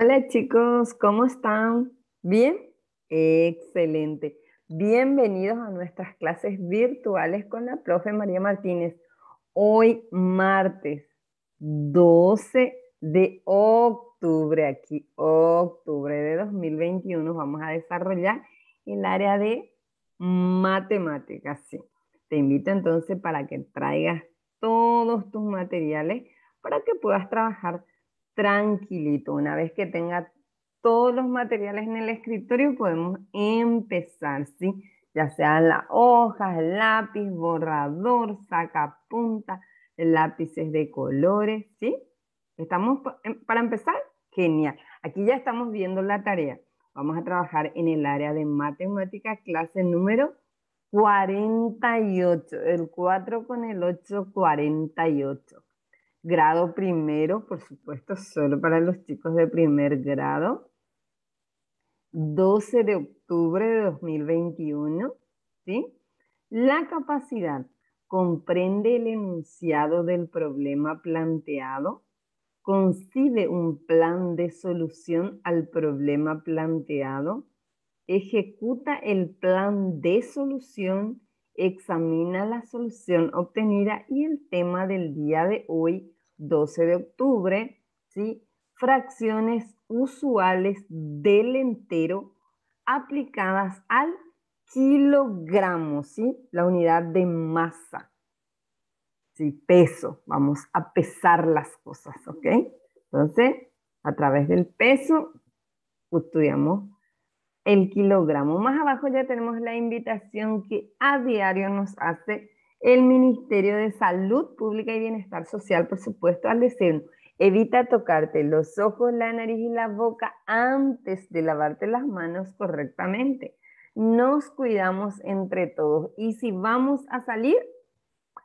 Hola chicos, ¿cómo están? ¿Bien? Excelente. Bienvenidos a nuestras clases virtuales con la profe María Martínez. Hoy martes 12 de octubre, aquí octubre de 2021, vamos a desarrollar el área de matemáticas. Sí. Te invito entonces para que traigas todos tus materiales para que puedas trabajar tranquilito. Una vez que tenga todos los materiales en el escritorio, podemos empezar, ¿sí? Ya sean las hojas, lápiz, borrador, sacapunta, lápices de colores, ¿sí? ¿Estamos em, para empezar? Genial. Aquí ya estamos viendo la tarea. Vamos a trabajar en el área de matemáticas, clase número 48, el 4 con el 8, 48 grado primero, por supuesto, solo para los chicos de primer grado. 12 de octubre de 2021, ¿sí? La capacidad comprende el enunciado del problema planteado, concibe un plan de solución al problema planteado, ejecuta el plan de solución examina la solución obtenida y el tema del día de hoy, 12 de octubre, ¿sí? fracciones usuales del entero aplicadas al kilogramo, ¿sí? la unidad de masa, ¿sí? peso, vamos a pesar las cosas, ¿ok? Entonces, a través del peso, estudiamos el kilogramo. Más abajo ya tenemos la invitación que a diario nos hace el Ministerio de Salud Pública y Bienestar Social, por supuesto, al decirnos, evita tocarte los ojos, la nariz y la boca antes de lavarte las manos correctamente. Nos cuidamos entre todos y si vamos a salir,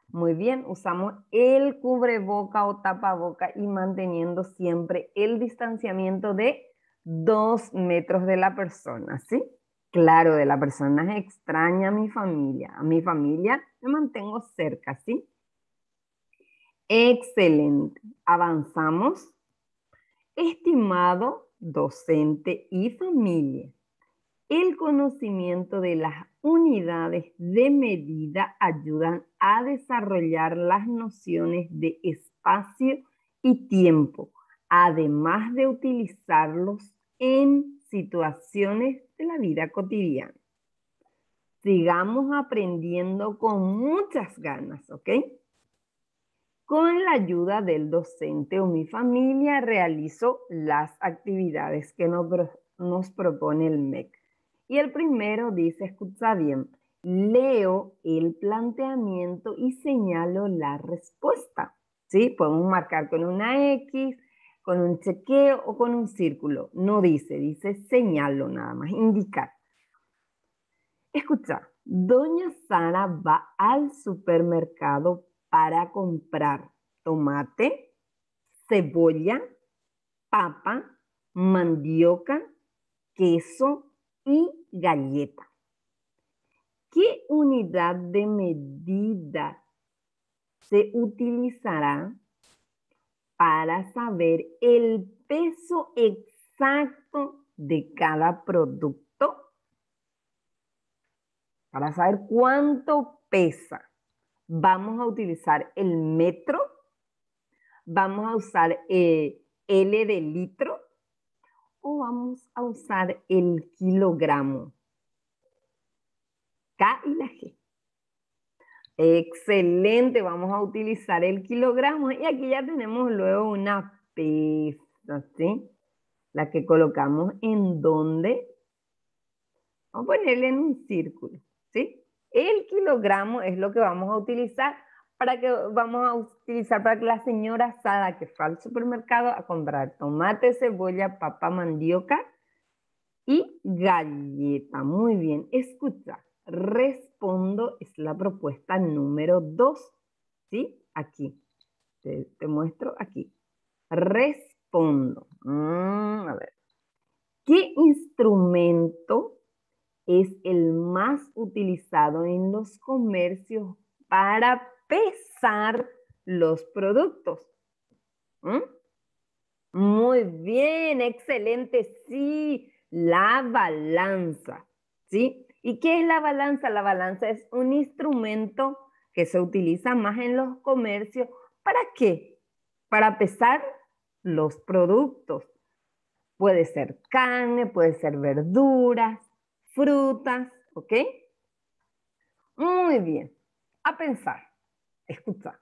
muy bien, usamos el cubreboca o tapaboca y manteniendo siempre el distanciamiento de dos metros de la persona, ¿sí? Claro, de la persona extraña a mi familia. A mi familia me mantengo cerca, ¿sí? Excelente. Avanzamos. Estimado docente y familia, el conocimiento de las unidades de medida ayudan a desarrollar las nociones de espacio y tiempo además de utilizarlos en situaciones de la vida cotidiana. Sigamos aprendiendo con muchas ganas, ¿ok? Con la ayuda del docente o mi familia realizo las actividades que nos, propone el MEC. Y el primero dice, escucha bien, leo el planteamiento y señalo la respuesta. ¿Sí? Podemos marcar con una X, con un chequeo o con un círculo. No dice, dice señalo nada más, indicar. Escucha, doña Sara va al supermercado para comprar tomate, cebolla, papa, mandioca, queso y galleta. ¿Qué unidad de medida se utilizará para saber el peso exacto de cada producto? Para saber cuánto pesa, vamos a utilizar el metro, vamos a usar el eh, L de litro o vamos a usar el kilogramo. K y la G. Excelente, vamos a utilizar el kilogramo y aquí ya tenemos luego una pista, ¿sí? La que colocamos en dónde. vamos a ponerle en un círculo, ¿sí? El kilogramo es lo que vamos a utilizar para que vamos a utilizar para que la señora Sada que fue al supermercado a comprar tomate, cebolla, papa, mandioca y galleta. Muy bien, escucha, respira es la propuesta número dos, ¿sí? Aquí, te, muestro aquí. Respondo. Mm, a ver. ¿Qué instrumento es el más utilizado en los comercios para pesar los productos? ¿Mm? Muy bien, excelente, sí, la balanza, ¿sí? ¿Y qué es la balanza? La balanza es un instrumento que se utiliza más en los comercios. ¿Para qué? Para pesar los productos. Puede ser carne, puede ser verduras, frutas, ¿ok? Muy bien. A pensar, Escucha.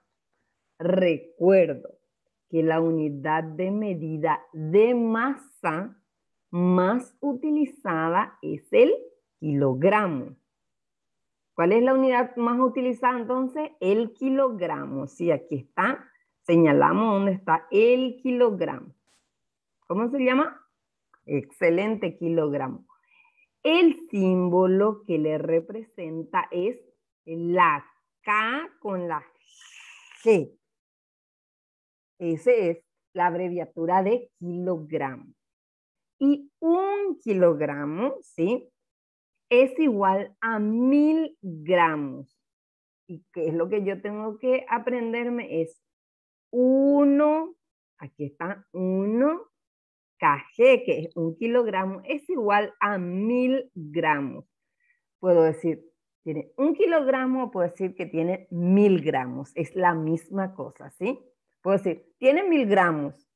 Recuerdo que la unidad de medida de masa más utilizada kilogramo. ¿Cuál es la unidad más utilizada entonces? El kilogramo. Sí, aquí está. Señalamos dónde está el kilogramo. ¿Cómo se llama? Excelente kilogramo. El símbolo que le representa es la K con la G. Esa es la abreviatura de kilogramo. Y un kilogramo, ¿sí? es igual a mil gramos. ¿Y qué es lo que yo tengo que aprenderme? Es uno, aquí está uno, kg, que es un kilogramo, es igual a mil gramos. Puedo decir, tiene un kilogramo, puedo decir que tiene mil gramos, es la misma cosa, ¿sí? Puedo decir, tiene mil gramos,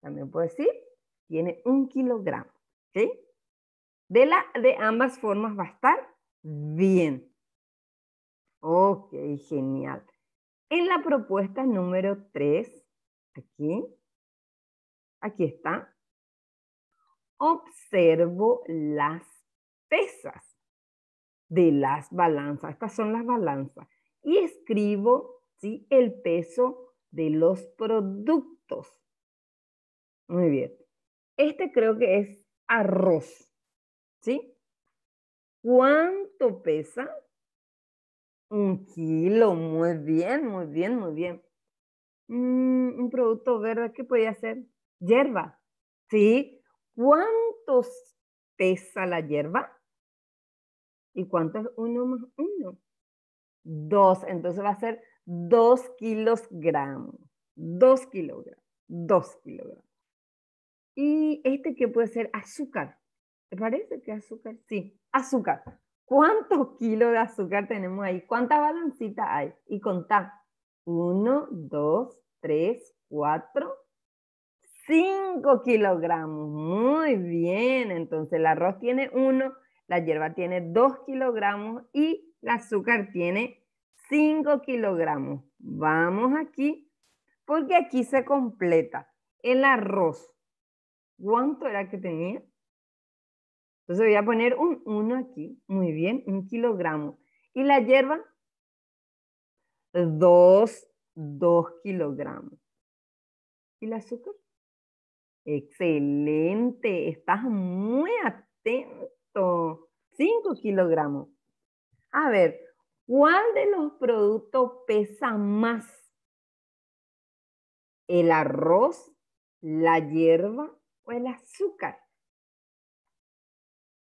también puedo decir, tiene un kilogramo, ¿sí? De, ambas formas va a estar bien. Ok, genial. En la propuesta número 3, aquí, aquí está, observo las pesas de las balanzas. Estas son las balanzas. Y escribo ¿sí? el peso de los productos. Muy bien. Este creo que es arroz. ¿Sí? ¿Cuánto pesa? Un kilo, muy bien, muy bien, muy bien. Mm, un producto verde, ¿qué podría ser? Hierba, ¿sí? ¿Cuánto pesa la hierba? ¿Y cuánto es uno más uno? Dos, entonces va a ser dos kilos gramos, dos kilogramos, dos kilogramos. Y este qué puede ser azúcar, parece que azúcar? Sí, azúcar. ¿Cuántos kilos de azúcar tenemos ahí? cuánta balancitas hay? Y contá. Uno, dos, tres, cuatro, cinco kilogramos. Muy bien. Entonces el arroz tiene uno, la hierba tiene dos kilogramos y el azúcar tiene cinco kilogramos. Vamos aquí, porque aquí se completa el arroz. ¿Cuánto era que tenía? Entonces voy a poner un 1 aquí, muy bien, un kilogramo. Y la hierba, 2, 2 kilogramos. ¿Y el azúcar? Excelente, estás muy atento. 5 kilogramos. A ver, ¿cuál de los productos pesa más? ¿El arroz, la hierba o el azúcar?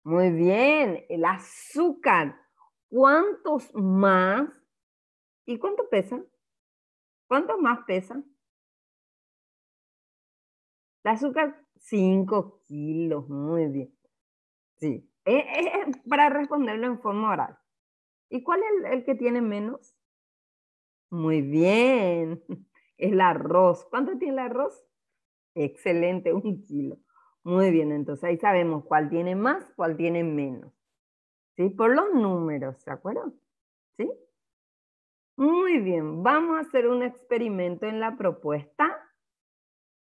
Muy bien, el azúcar. ¿Cuántos más? ¿Y cuánto pesan? ¿Cuántos más pesan? El azúcar, 5 kilos. Muy bien. Sí, eh, eh, eh, para responderlo en forma oral. ¿Y cuál es el, el que tiene menos? Muy bien. El arroz. ¿Cuánto tiene el arroz? Excelente, un kilo. Muy bien, entonces ahí sabemos cuál tiene más, cuál tiene menos. ¿Sí? Por los números, ¿se acuerdan? ¿Sí? Muy bien, vamos a hacer un experimento en la propuesta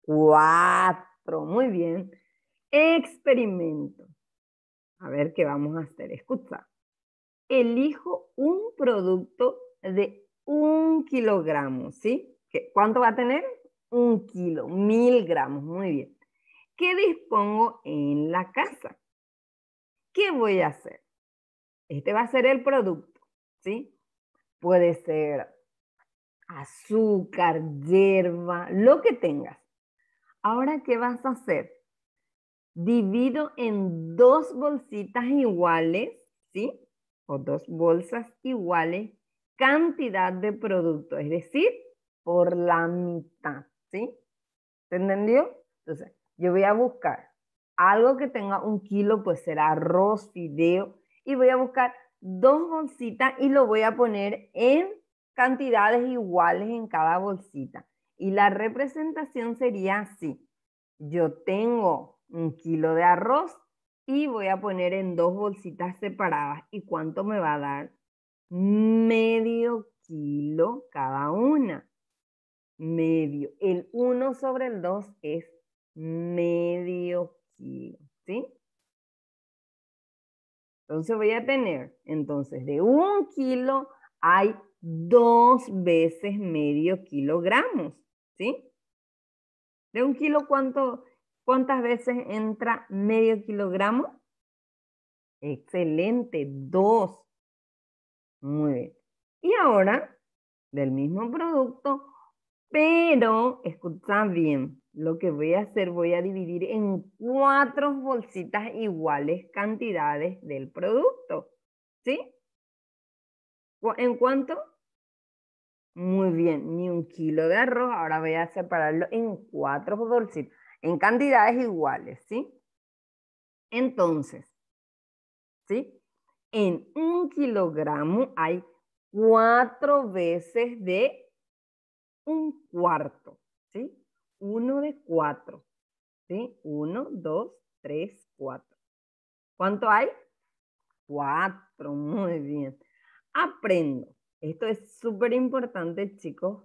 4. Muy bien. Experimento. A ver qué vamos a hacer. Escucha. Elijo un producto de un kilogramo, ¿sí? ¿Cuánto va a tener? Un kilo, mil gramos. Muy bien. ¿Qué dispongo en la casa. ¿Qué voy a hacer? Este va a ser el producto, ¿sí? Puede ser azúcar, hierba, lo que tengas. Ahora, ¿qué vas a hacer? Divido en dos bolsitas iguales, ¿sí? O dos bolsas iguales, cantidad de producto, es decir, por la mitad, ¿sí? ¿Se entendió? Entonces, yo voy a buscar algo que tenga un kilo, pues será arroz, fideo, y voy a buscar dos bolsitas y lo voy a poner en cantidades iguales en cada bolsita. Y la representación sería así. Yo tengo un kilo de arroz y voy a poner en dos bolsitas separadas. ¿Y cuánto me va a dar? Medio kilo cada una. Medio. El 1 sobre el 2 es medio kilo, ¿sí? Entonces voy a tener, entonces, de un kilo hay dos veces medio kilogramos, ¿sí? De un kilo, ¿cuánto, ¿cuántas veces entra medio kilogramo? Excelente, dos. Muy bien. Y ahora, del mismo producto, pero, escucha bien, lo que voy a hacer, voy a dividir en cuatro bolsitas iguales cantidades del producto. ¿Sí? ¿En cuánto? Muy bien, ni un kilo de arroz. Ahora voy a separarlo en cuatro bolsitas, en cantidades iguales, ¿sí? Entonces, ¿sí? En un kilogramo hay cuatro veces de un cuarto, ¿sí? Uno de cuatro, ¿sí? Uno, dos, tres, cuatro. ¿Cuánto hay? Cuatro, muy bien. Aprendo. Esto es súper importante, chicos.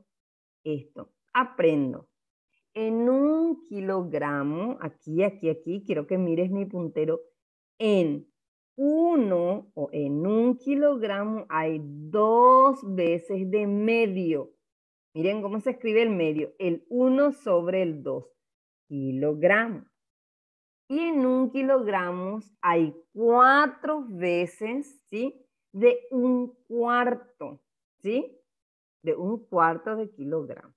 Esto, aprendo. En un kilogramo, aquí, aquí, aquí, quiero que mires mi puntero. En uno o en un kilogramo hay dos veces de medio. Miren cómo se escribe el medio, el 1 sobre el 2 kilogramo. Y en un kilogramo hay cuatro veces, ¿sí? De un cuarto, ¿sí? De un cuarto de kilogramo.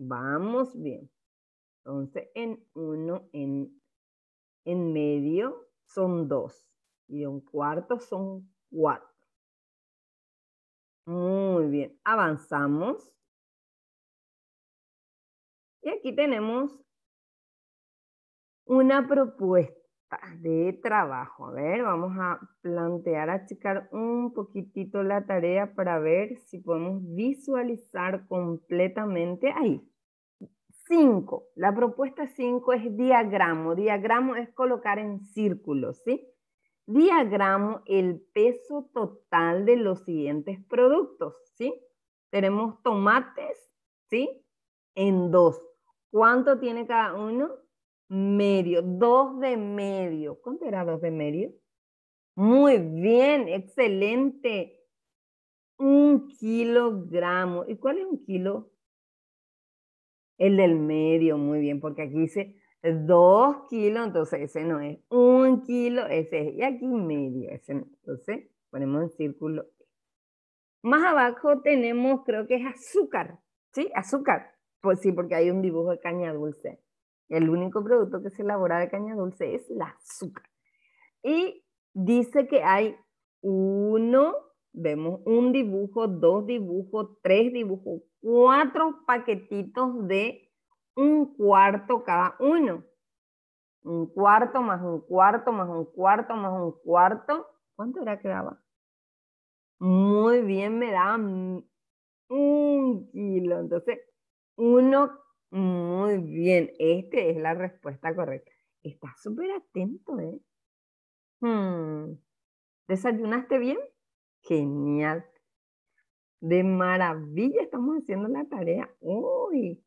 Vamos bien. Entonces, en uno, en, medio son dos. Y un cuarto son cuatro. Muy bien. Avanzamos. Y aquí tenemos una propuesta de trabajo. A ver, vamos a plantear, a checar un poquitito la tarea para ver si podemos visualizar completamente ahí. Cinco. La propuesta cinco es diagramo. Diagramo es colocar en círculo, ¿sí? Diagramo el peso total de los siguientes productos, ¿sí? Tenemos tomates, ¿sí? En dos. ¿Cuánto tiene cada uno? Medio, dos de medio. ¿Cuánto era dos de medio? Muy bien, excelente. Un kilogramo. ¿Y cuál es un kilo? El del medio, muy bien, porque aquí dice dos kilos, entonces ese no es. Un kilo, ese es. Y aquí medio, ese no. Entonces ponemos en círculo. Más abajo tenemos, creo que es azúcar, ¿sí? Azúcar. Pues sí, porque hay un dibujo de caña dulce. El único producto que se elabora de caña dulce es la azúcar. Y dice que hay uno, vemos un dibujo, dos dibujos, tres dibujos, cuatro paquetitos de un cuarto cada uno. Un cuarto más un cuarto más un cuarto más un cuarto. ¿Cuánto era que daba? Muy bien, me daba un kilo. Entonces, uno, muy bien, esta es la respuesta correcta. Estás súper atento, ¿eh? Hmm. ¿Desayunaste bien? Genial. De maravilla estamos haciendo la tarea uy,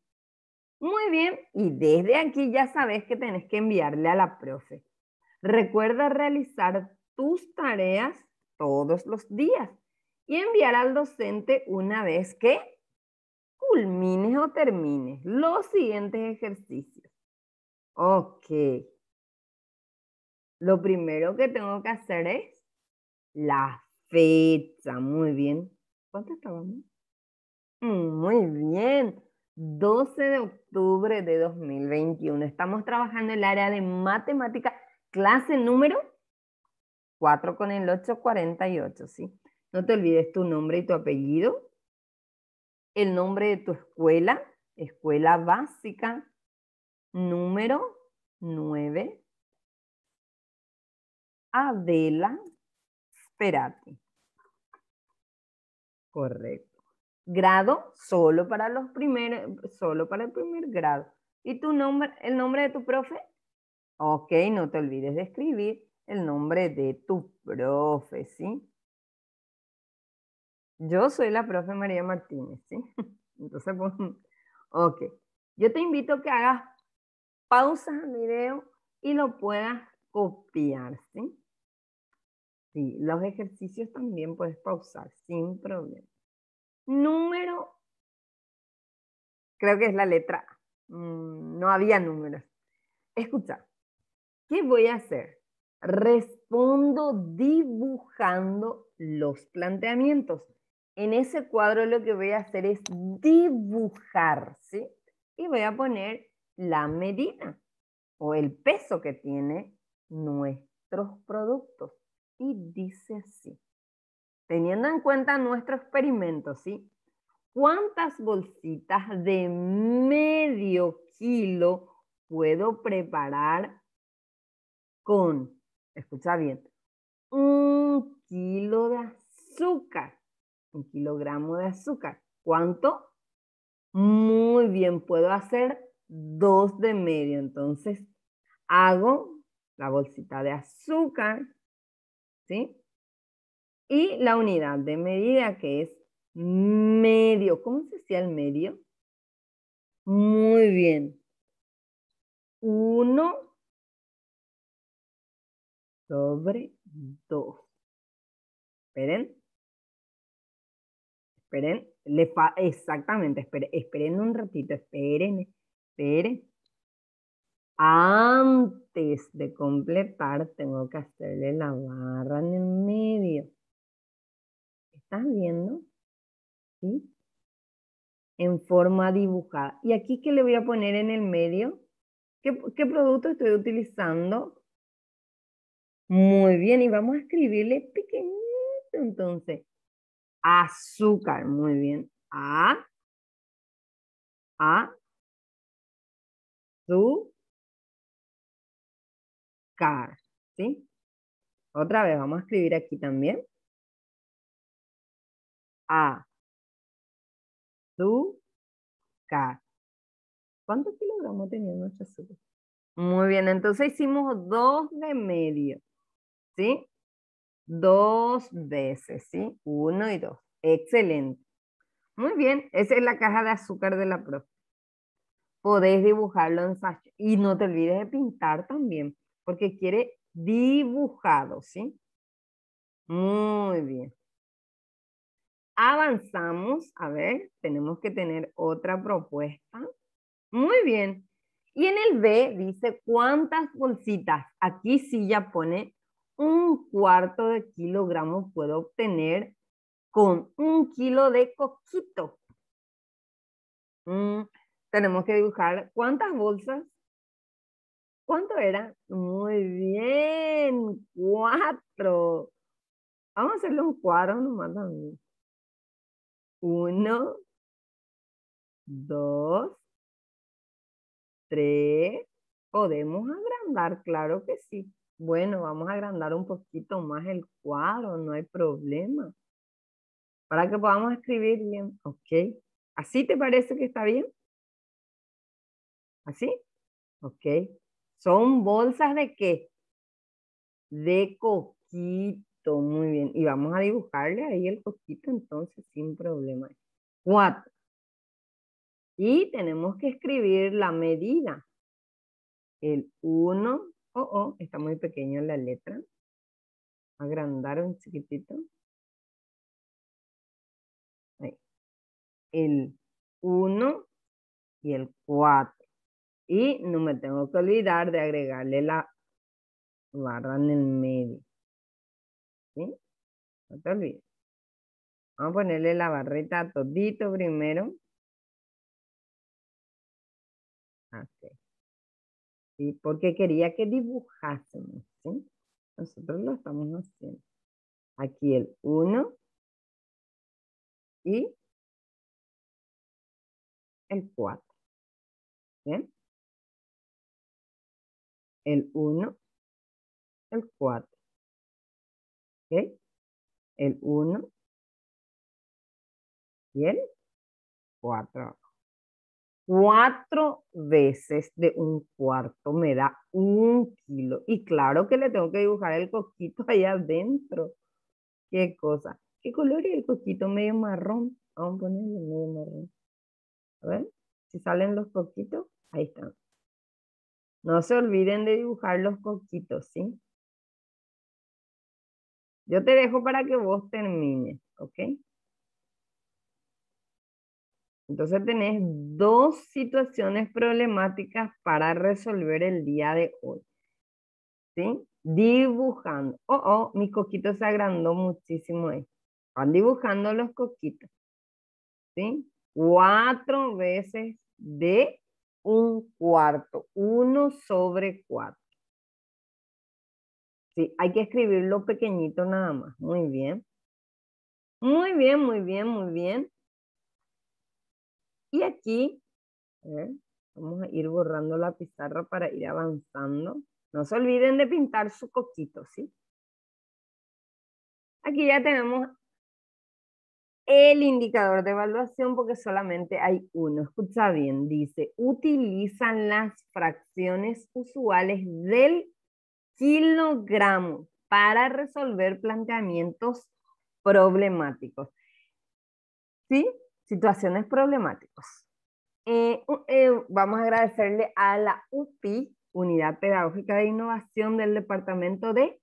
Muy bien, y desde aquí ya sabes que tenés que enviarle a la profe. Recuerda realizar tus tareas todos los días y enviar al docente una vez que culmines o termines los siguientes ejercicios. Ok. Lo primero que tengo que hacer es la fecha. Muy bien. ¿Cuánto estábamos? Mm, muy bien. 12 de octubre de 2021. Estamos trabajando en el área de matemática, clase número 4 con el 848, ¿sí? No te olvides tu nombre y tu apellido el nombre de tu escuela, escuela básica, número 9, Adela Sperati. Correcto. Grado solo para los primeros, solo para el primer grado. ¿Y tu nombre, el nombre de tu profe? Ok, no te olvides de escribir el nombre de tu profe, ¿sí? Yo soy la profe María Martínez, ¿sí? Entonces, pues, ok. Yo te invito a que hagas pausas al video y lo puedas copiar, ¿sí? Sí, los ejercicios también puedes pausar sin problema. Número, creo que es la letra A. Mm, no había números. Escucha, ¿qué voy a hacer? Respondo dibujando los planteamientos en ese cuadro lo que voy a hacer es dibujar, ¿sí? Y voy a poner la medida o el peso que tiene nuestros productos. Y dice así, teniendo en cuenta nuestro experimento, ¿sí? ¿Cuántas bolsitas de medio kilo puedo preparar con, escucha bien, un kilo de azúcar? un kilogramo de azúcar. ¿Cuánto? Muy bien, puedo hacer dos de medio. Entonces, hago la bolsita de azúcar, ¿sí? Y la unidad de medida que es medio. ¿Cómo se decía el medio? Muy bien. Uno sobre dos. Esperen esperen, le exactamente, esperen, esperen un ratito, esperen, esperen. Antes de completar, tengo que hacerle la barra en el medio. ¿Estás viendo? ¿Sí? En forma dibujada. ¿Y aquí qué le voy a poner en el medio? ¿Qué, qué producto estoy utilizando? Muy bien, y vamos a escribirle pequeñito entonces azúcar, muy bien. A, a, su, car, ¿sí? Otra vez, vamos a escribir aquí también. A, su, car. ¿Cuántos kilogramos tenía nuestro azúcar? Muy bien, entonces hicimos dos de medio, ¿sí? dos veces, ¿sí? Uno y dos. Excelente. Muy bien, esa es la caja de azúcar de la profe. Podés dibujarlo en sachet. Y no te olvides de pintar también, porque quiere dibujado, ¿sí? Muy bien. Avanzamos, a ver, tenemos que tener otra propuesta. Muy bien. Y en el B dice cuántas bolsitas. Aquí sí ya pone un cuarto de kilogramo puedo obtener con un kilo de coquito. Mm, tenemos que dibujar cuántas bolsas. ¿Cuánto era? Muy bien, cuatro. Vamos a hacerle un cuadro nomás también. Uno, dos, tres. Podemos agrandar, claro que sí. Bueno, vamos a agrandar un poquito más el cuadro, no hay problema. Para que podamos escribir bien. Ok. ¿Así te parece que está bien? ¿Así? Ok. ¿Son bolsas de qué? De coquito. Muy bien. Y vamos a dibujarle ahí el coquito entonces sin problema. Cuatro. Y tenemos que escribir la medida. El uno. Oh, oh, está muy pequeño la letra. Agrandar un chiquitito. El 1 y el 4. Y no me tengo que olvidar de agregarle la barra en el medio. ¿Sí? No te olvides. Vamos a ponerle la barrita todito primero. Así. ¿sí? porque quería que dibujásemos. ¿sí? Nosotros lo estamos haciendo. Aquí el 1 y el 4. ¿Bien? El 1, el 4. ¿Ok? El 1 y el 4 cuatro veces de un cuarto me da un kilo. Y claro que le tengo que dibujar el coquito allá adentro. Qué cosa. ¿Qué color es el coquito? Medio marrón. Vamos a ponerle medio marrón. A ver si salen los coquitos. Ahí están. No se olviden de dibujar los coquitos, ¿sí? Yo te dejo para que vos termines, ¿ok? Entonces tenés dos situaciones problemáticas para resolver el día de hoy. ¿Sí? Dibujando. Oh, oh, mi coquito se agrandó muchísimo Van dibujando los coquitos. ¿Sí? Cuatro veces de un cuarto. Uno sobre cuatro. Sí, hay que escribirlo pequeñito nada más. Muy bien. Muy bien, muy bien, muy bien. Y aquí, vamos a ir borrando la pizarra para ir avanzando. No se olviden de pintar su coquito, ¿sí? Aquí ya tenemos el indicador de evaluación porque solamente hay uno. Escucha bien, dice, utilizan las fracciones usuales del kilogramo para resolver planteamientos problemáticos. ¿Sí? situaciones problemáticas. Eh, eh, vamos a agradecerle a la UPI, Unidad Pedagógica de Innovación del Departamento de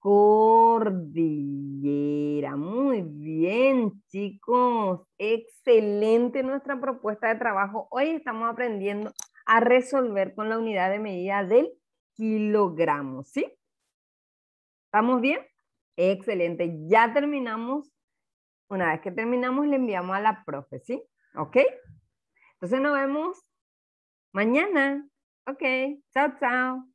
Cordillera. Muy bien, chicos. Excelente nuestra propuesta de trabajo. Hoy estamos aprendiendo a resolver con la unidad de medida del kilogramo, ¿sí? ¿Estamos bien? Excelente. Ya terminamos una vez que terminamos, le enviamos a la profe, ¿sí? ¿Ok? Entonces nos vemos mañana. Ok, chao, chao.